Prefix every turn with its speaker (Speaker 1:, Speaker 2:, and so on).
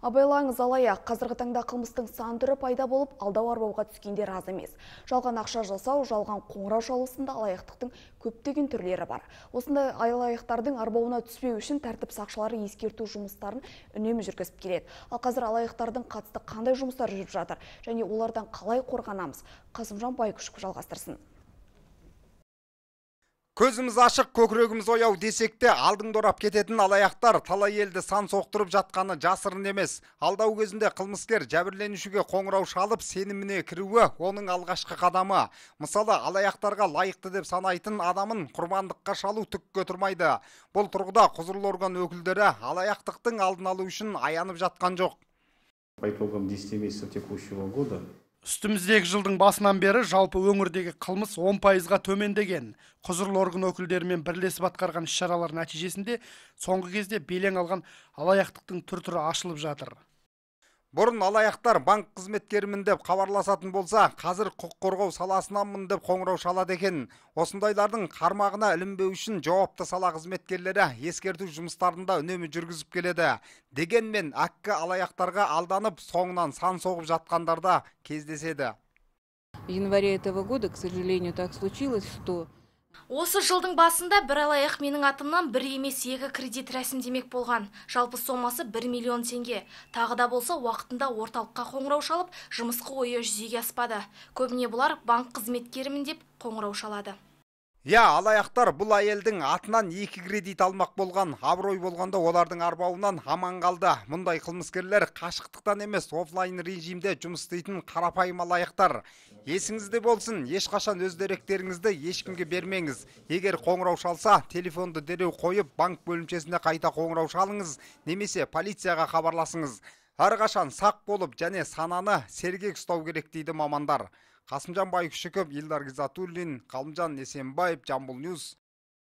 Speaker 1: абайлаңыз алаяқ қазіргі таңда қылмыстың сан түрі пайда болып алдау арбауға түскендер аз емес жалған ақша жасау жалған қоңырау шалу алаяқтықтың көптеген түрлері бар осындай алаяқтардың арбауына түспеу үшін тәртіп сақшылары ескерту жұмыстарын үнемі жүргізіп келеді ал қазір алаяқтардың қатысты қандай жұмыстар жүріп жатыр және олардан қалай қорғанамыз қасымжан байкүшев жалғастырсын
Speaker 2: көзіміз ашық көкірегіміз ояу десек те алдыңды орап кететін алаяқтар талай елді сан соқтырып жатқаны жасырын емес алдау кезінде қылмыскер жәбірленушіге қоңырау шалып сеніміне кіруі оның алғашқы қадамы мысалы алаяқтарға лайықты деп санайтын адамын құрбандыққа шалу түкке тұрмайды бұл тұрғыда құзырлы орган өкілдері алаяқтықтың алдын алу үшін аянып жатқан жоқ по итогам текущего года үстіміздегі жылдың
Speaker 3: басынан бері жалпы өңірдегі қылмыс 10 пайызға төмендеген құзырлы орган өкілдерімен бірлесіп атқарған іс шаралар нәтижесінде соңғы кезде белең алған алаяқтықтың түр түрі
Speaker 2: ашылып жатыр бұрын алаяқтар банк қызметкерімін деп хабарласатын болса қазір құқық қорғау саласынанмын деп қоңырау шалады екен осындайлардың қармағына ілінбеу үшін жауапты сала қызметкерлері ескерту жұмыстарында үнемі жүргізіп келеді дегенмен әккі алаяқтарға алданып соңынан сан соғып жатқандар кездеседі
Speaker 1: в январе этого года к сожалению так случилось что
Speaker 4: Осы жылдың басында бір алаяқ менің атымнан бір емес екі кредит рәсімдемек болған. Жалпы сомасы 1 миллион теңге. Тағы да болса уақытында орталыққа қоңырау шалып, жұмысқы ойы жүзеге аспады. Көбіне бұлар банк қызметкерімін деп қоңырау шалады
Speaker 2: иә алаяқтар бұл әйелдің атынан екі кредит алмақ болған абырой болғанда олардың арбауынан аман қалды мұндай қылмыскерлер қашықтықтан емес офлайн режимде жұмыс істейтін қарапайым алаяқтар есіңізде болсын ешқашан өз деректеріңізді ешкімге бермеңіз егер қоңырау шалса телефонды дереу қойып банк бөлімшесіне қайта қоңырау шалыңыз немесе полицияға хабарласыңыз әрқашан сақ болып және сананы сергек ұстау керек дейді мамандар қасымжан байкүшіков елдар гизатуллин ғалымжан есенбаев жамбыл ньюс